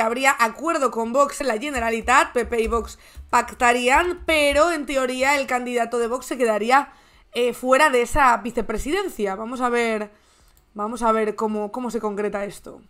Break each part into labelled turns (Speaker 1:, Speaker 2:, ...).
Speaker 1: habría acuerdo con Vox en la Generalitat, PP y Vox pactarían, pero en teoría el candidato de Vox se quedaría eh, fuera de esa vicepresidencia. Vamos a ver, vamos a ver cómo, se concreta esto.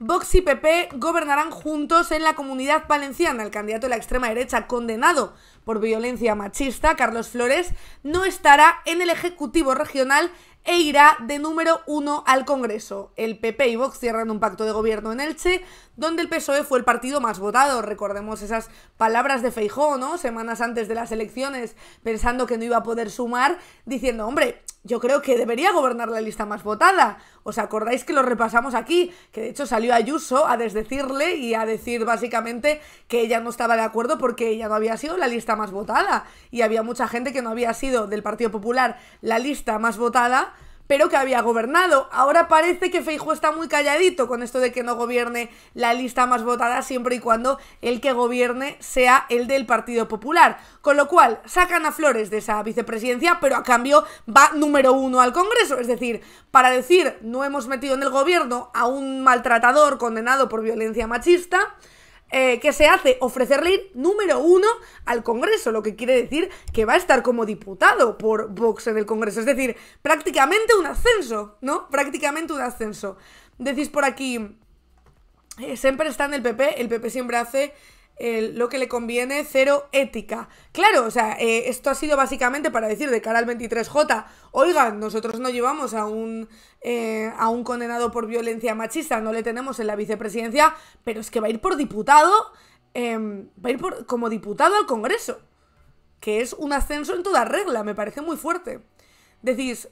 Speaker 1: Vox y PP gobernarán juntos en la comunidad valenciana. El candidato de la extrema derecha condenado por violencia machista, Carlos Flores, no estará en el Ejecutivo Regional e irá de número uno al Congreso. El PP y Vox cierran un pacto de gobierno en Elche, donde el PSOE fue el partido más votado. Recordemos esas palabras de Feijóo, ¿no? Semanas antes de las elecciones, pensando que no iba a poder sumar, diciendo, hombre, yo creo que debería gobernar la lista más votada. ¿Os acordáis que lo repasamos aquí? Que de hecho salió Ayuso a desdecirle y a decir básicamente que ella no estaba de acuerdo porque ella no había sido la lista más votada. Y había mucha gente que no había sido del Partido Popular la lista más votada pero que había gobernado. Ahora parece que Feijo está muy calladito con esto de que no gobierne la lista más votada siempre y cuando el que gobierne sea el del Partido Popular. Con lo cual, sacan a Flores de esa vicepresidencia, pero a cambio va número uno al Congreso. Es decir, para decir no hemos metido en el gobierno a un maltratador condenado por violencia machista, eh, que se hace ofrecerle número uno al Congreso, lo que quiere decir que va a estar como diputado por Vox en el Congreso. Es decir, prácticamente un ascenso, ¿no? Prácticamente un ascenso. Decís por aquí, eh, siempre está en el PP, el PP siempre hace lo que le conviene, cero ética. Claro, o sea, eh, esto ha sido básicamente para decir de cara al 23J, oigan, nosotros no llevamos a un, eh, a un condenado por violencia machista, no le tenemos en la vicepresidencia, pero es que va a ir por diputado, em, va a ir por, como diputado al Congreso, que es un ascenso en toda regla, me parece muy fuerte. Decís,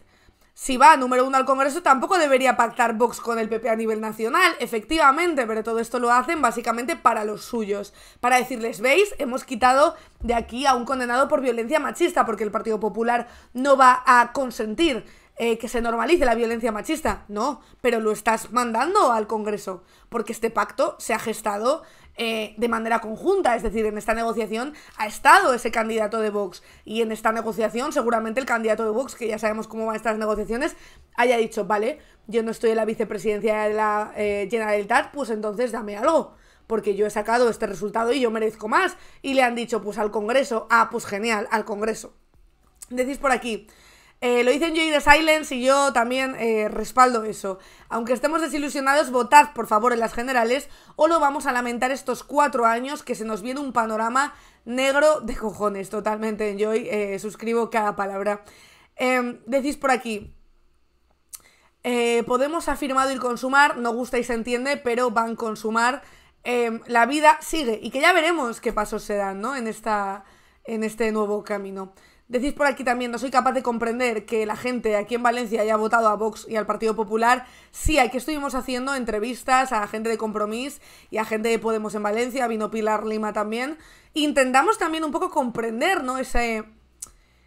Speaker 1: si va número uno al Congreso, tampoco debería pactar Vox con el PP a nivel nacional, efectivamente, pero todo esto lo hacen básicamente para los suyos, para decirles, veis, hemos quitado de aquí a un condenado por violencia machista, porque el Partido Popular no va a consentir eh, que se normalice la violencia machista, no, pero lo estás mandando al Congreso, porque este pacto se ha gestado eh, de manera conjunta, es decir, en esta negociación ha estado ese candidato de Vox y en esta negociación seguramente el candidato de Vox, que ya sabemos cómo van estas negociaciones, haya dicho, vale, yo no estoy en la vicepresidencia de la eh, Generalitat, pues entonces dame algo porque yo he sacado este resultado y yo merezco más. Y le han dicho, pues al Congreso, ah, pues genial, al Congreso. Decís por aquí, eh, lo dicen Joy de Silence y yo también eh, respaldo eso. Aunque estemos desilusionados, votad por favor en las generales o lo vamos a lamentar estos cuatro años que se nos viene un panorama negro de cojones totalmente. Enjoy, eh, suscribo cada palabra. Em, decís por aquí, Podemos afirmado ir consumar, no gusta y se entiende, pero van consumar. Em, la vida sigue y que ya veremos qué pasos se dan, En, esta, en este nuevo camino. Decís por aquí también, no soy capaz de comprender que la gente aquí en Valencia haya votado a Vox y al Partido Popular. Sí, aquí estuvimos haciendo entrevistas a gente de Compromís y a gente de Podemos en Valencia, vino Pilar Lima también. Intentamos también un poco comprender, ¿no? Ese,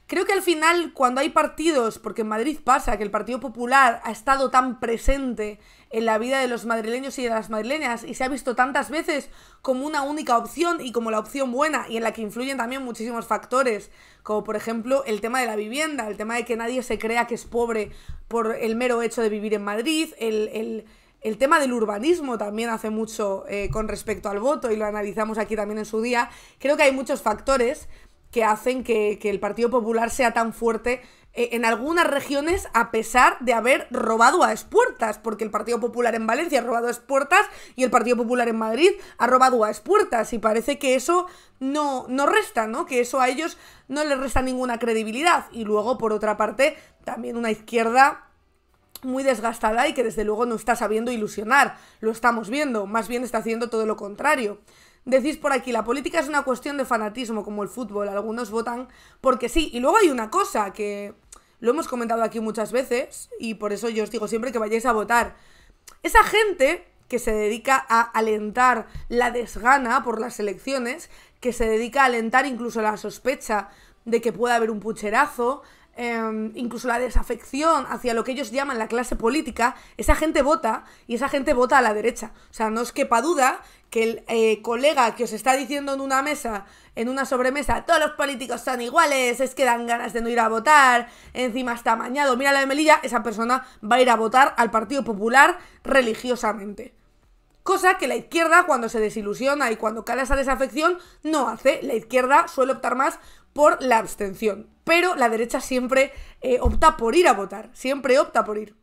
Speaker 1: Creo que al final, cuando hay partidos, porque en Madrid pasa que el Partido Popular ha estado tan presente en la vida de los madrileños y de las madrileñas y se ha visto tantas veces como una única opción y como la opción buena y en la que influyen también muchísimos factores, como por ejemplo el tema de la vivienda, el tema de que nadie se crea que es pobre por el mero hecho de vivir en Madrid, el, tema del urbanismo también hace mucho eh, con respecto al voto y lo analizamos aquí también en su día. Creo que hay muchos factores que hacen que, el Partido Popular sea tan fuerte eh, en algunas regiones a pesar de haber robado a espuertas porque el Partido Popular en Valencia ha robado a espuertas y el Partido Popular en Madrid ha robado a espuertas y parece que eso no, no resta, ¿no? Que eso a ellos no les resta ninguna credibilidad. Y luego, por otra parte, también una izquierda muy desgastada y que desde luego no está sabiendo ilusionar, lo estamos viendo, más bien está haciendo todo lo contrario. Decís por aquí, la política es una cuestión de fanatismo, como el fútbol. Algunos votan porque sí. Y luego hay una cosa que lo hemos comentado aquí muchas veces, y por eso yo os digo siempre que vayáis a votar. Esa gente que se dedica a alentar la desgana por las elecciones, que se dedica a alentar incluso la sospecha de que pueda haber un pucherazo, Em, incluso la desafección hacia lo que ellos llaman la clase política, esa gente vota y esa gente vota a la derecha. O sea, no os quepa duda que el eh, colega que os está diciendo en una mesa, en una sobremesa, todos los políticos son iguales, es que dan ganas de no ir a votar, encima está mañado, mira la de Melilla, esa persona va a ir a votar al Partido Popular religiosamente. Cosa que la izquierda, cuando se desilusiona y cuando cae esa desafección, no hace. La izquierda suele optar más por la abstención. Pero la derecha siempre eh, opta por ir a votar, siempre opta por ir.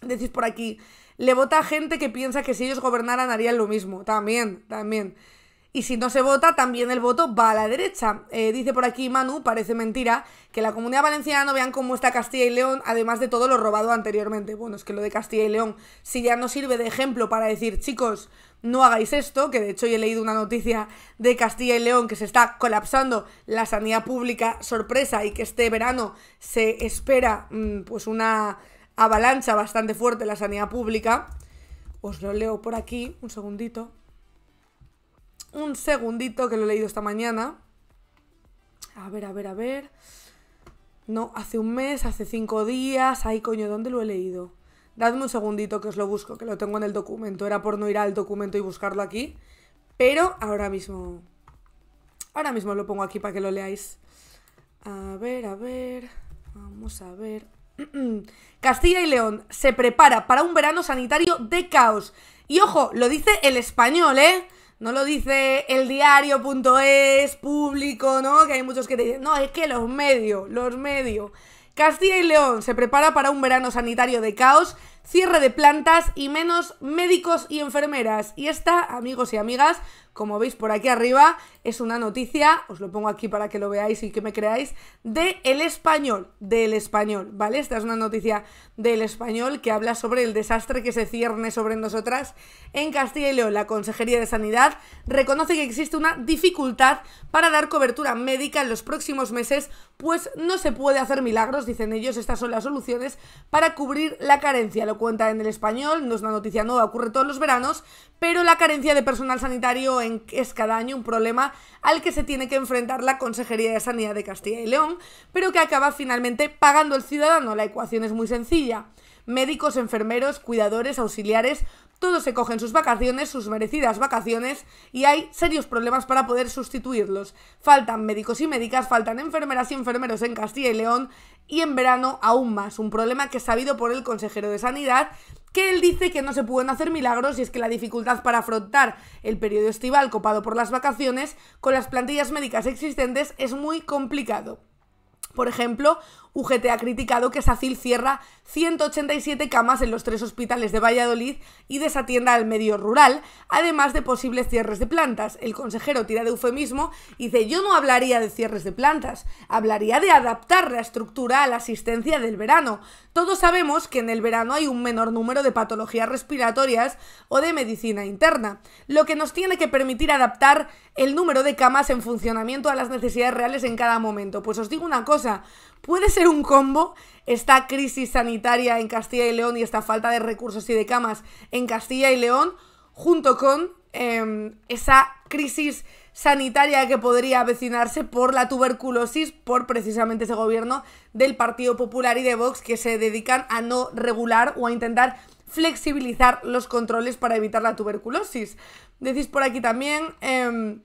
Speaker 1: Decís por aquí, le vota a gente que piensa que si ellos gobernaran harían lo mismo. También, también. Y si no se vota, también el voto va a la derecha. Eh, dice por aquí Manu, parece mentira, que la comunidad valenciana no vean cómo está Castilla y León, además de todo lo robado anteriormente. Bueno, es que lo de Castilla y León, si ya no sirve de ejemplo para decir, chicos, no hagáis esto, que de hecho he leído una noticia de Castilla y León que se está colapsando la sanidad pública sorpresa y que este verano se espera mm, pues una avalancha bastante fuerte en la sanidad pública. Os lo leo por aquí, un segundito. Un segundito que lo he leído esta mañana. A ver, a ver, a ver. No, hace un mes, hace cinco días. Ay, coño, ¿dónde lo he leído? Dadme un segundito que os lo busco, que lo tengo en el documento. Era por no ir al documento y buscarlo aquí. Pero ahora mismo... Ahora mismo lo pongo aquí para que lo leáis. A ver, a ver... Vamos a ver... Castilla y León se prepara para un verano sanitario de caos. Y ojo, lo dice el español, ¿eh? No lo dice el diario.es, público, ¿no? Que hay muchos que te dicen, no, es que los medios, los medios. Castilla y León se prepara para un verano sanitario de caos, cierre de plantas y menos médicos y enfermeras. Y esta, amigos y amigas, como veis por aquí arriba, es una noticia, os lo pongo aquí para que lo veáis y que me creáis, de El Español, del Español, ¿vale? Esta es una noticia del Español que habla sobre el desastre que se cierne sobre nosotras en Castilla y León. La Consejería de Sanidad reconoce que existe una dificultad para dar cobertura médica en los próximos meses, pues no se puede hacer milagros, dicen ellos, estas son las soluciones para cubrir la carencia, lo cuenta en El Español, no es una noticia nueva, ocurre todos los veranos, pero la carencia de personal sanitario en es cada año un problema al que se tiene que enfrentar la Consejería de Sanidad de Castilla y León, pero que acaba finalmente pagando el ciudadano. La ecuación es muy sencilla. Médicos, enfermeros, cuidadores, auxiliares, todos se cogen sus vacaciones, sus merecidas vacaciones, y hay serios problemas para poder sustituirlos. Faltan médicos y médicas, faltan enfermeras y enfermeros en Castilla y León, y en verano aún más, un problema que es sabido por el consejero de Sanidad, que él dice que no se pueden hacer milagros y es que la dificultad para afrontar el periodo estival copado por las vacaciones con las plantillas médicas existentes es muy complicado. Por ejemplo, UGT ha criticado que SACIL cierra 187 camas en los tres hospitales de Valladolid y desatienda al medio rural, además de posibles cierres de plantas. El consejero tira de eufemismo y dice, yo no hablaría de cierres de plantas, hablaría de adaptar la estructura a la asistencia del verano. Todos sabemos que en el verano hay un menor número de patologías respiratorias o de medicina interna, lo que nos tiene que permitir adaptar el número de camas en funcionamiento a las necesidades reales en cada momento. Pues os digo una cosa, puede ser un combo esta crisis sanitaria en Castilla y León y esta falta de recursos y de camas en Castilla y León, junto con em, esa crisis sanitaria que podría avecinarse por la tuberculosis, por precisamente ese gobierno del Partido Popular y de Vox que se dedican a no regular o a intentar flexibilizar los controles para evitar la tuberculosis. Decís por aquí también... Em,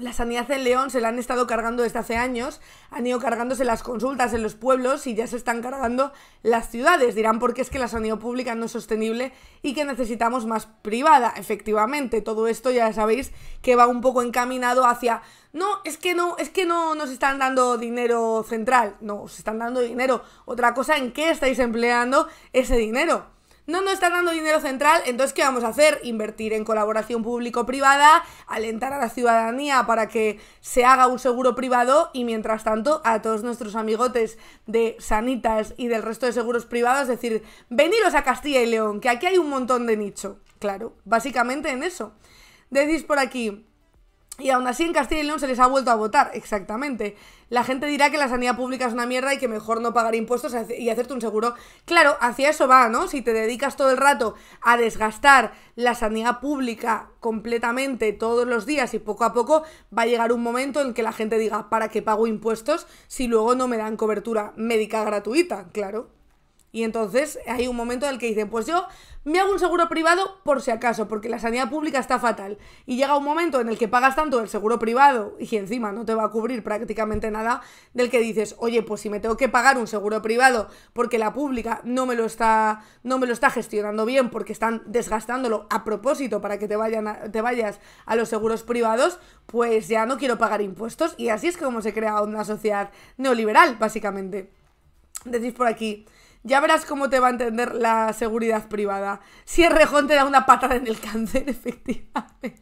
Speaker 1: la sanidad en León se la han estado cargando desde hace años, han ido cargándose las consultas en los pueblos y ya se están cargando las ciudades. Dirán porque es que la sanidad pública no es sostenible y que necesitamos más privada. Efectivamente, todo esto ya sabéis que va un poco encaminado hacia no, es que no, es que no nos están dando dinero central, no, os están dando dinero. Otra cosa, ¿en qué estáis empleando ese dinero? no nos está dando dinero central, entonces ¿qué vamos a hacer? Invertir en colaboración público-privada, alentar a la ciudadanía para que se haga un seguro privado y mientras tanto a todos nuestros amigotes de Sanitas y del resto de seguros privados decir, veniros a Castilla y León, que aquí hay un montón de nicho. Claro, básicamente en eso. Decís por aquí, y aún así en Castilla y León se les ha vuelto a votar, exactamente. La gente dirá que la sanidad pública es una mierda y que mejor no pagar impuestos y hacerte un seguro. Claro, hacia eso va, ¿no? Si te dedicas todo el rato a desgastar la sanidad pública completamente todos los días y poco a poco, va a llegar un momento en que la gente diga, ¿para qué pago impuestos si luego no me dan cobertura médica gratuita? Claro. Y entonces hay un momento en el que dicen, pues yo me hago un seguro privado por si acaso, porque la sanidad pública está fatal. Y llega un momento en el que pagas tanto el seguro privado y encima no te va a cubrir prácticamente nada, del que dices, oye, pues si me tengo que pagar un seguro privado porque la pública no me lo está, no me lo está gestionando bien, porque están desgastándolo a propósito para que te, vayan te vayas a los seguros privados, pues ya no quiero pagar impuestos. Y así es como se crea una sociedad neoliberal, básicamente. Decís por aquí, ya verás cómo te va a entender la seguridad privada. Si el rejón te da una patada en el cáncer, efectivamente.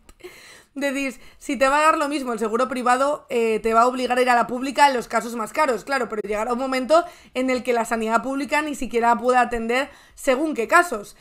Speaker 1: Decís, si te va a dar lo mismo, el seguro privado eh, te va a obligar a ir a la pública en los casos más caros, claro, pero llegará un momento en el que la sanidad pública ni siquiera pueda atender según qué casos.